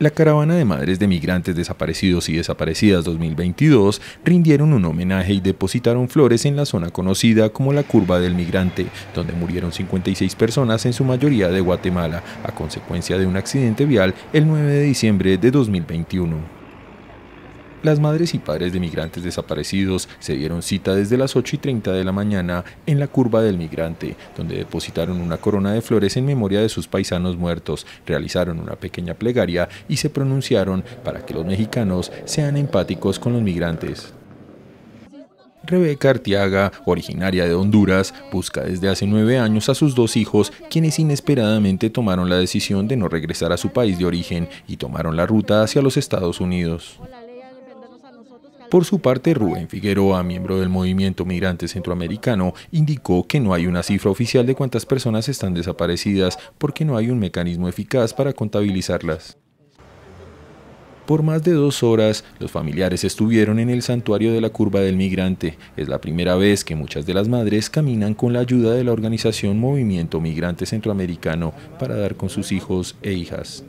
La caravana de madres de migrantes desaparecidos y desaparecidas 2022 rindieron un homenaje y depositaron flores en la zona conocida como la Curva del Migrante, donde murieron 56 personas, en su mayoría de Guatemala, a consecuencia de un accidente vial el 9 de diciembre de 2021. Las madres y padres de migrantes desaparecidos se dieron cita desde las 8 y 30 de la mañana en la curva del migrante, donde depositaron una corona de flores en memoria de sus paisanos muertos, realizaron una pequeña plegaria y se pronunciaron para que los mexicanos sean empáticos con los migrantes. Rebeca Artiaga, originaria de Honduras, busca desde hace nueve años a sus dos hijos, quienes inesperadamente tomaron la decisión de no regresar a su país de origen y tomaron la ruta hacia los Estados Unidos. Por su parte, Rubén Figueroa, miembro del movimiento migrante centroamericano, indicó que no hay una cifra oficial de cuántas personas están desaparecidas porque no hay un mecanismo eficaz para contabilizarlas. Por más de dos horas, los familiares estuvieron en el santuario de la curva del migrante. Es la primera vez que muchas de las madres caminan con la ayuda de la organización Movimiento Migrante Centroamericano para dar con sus hijos e hijas.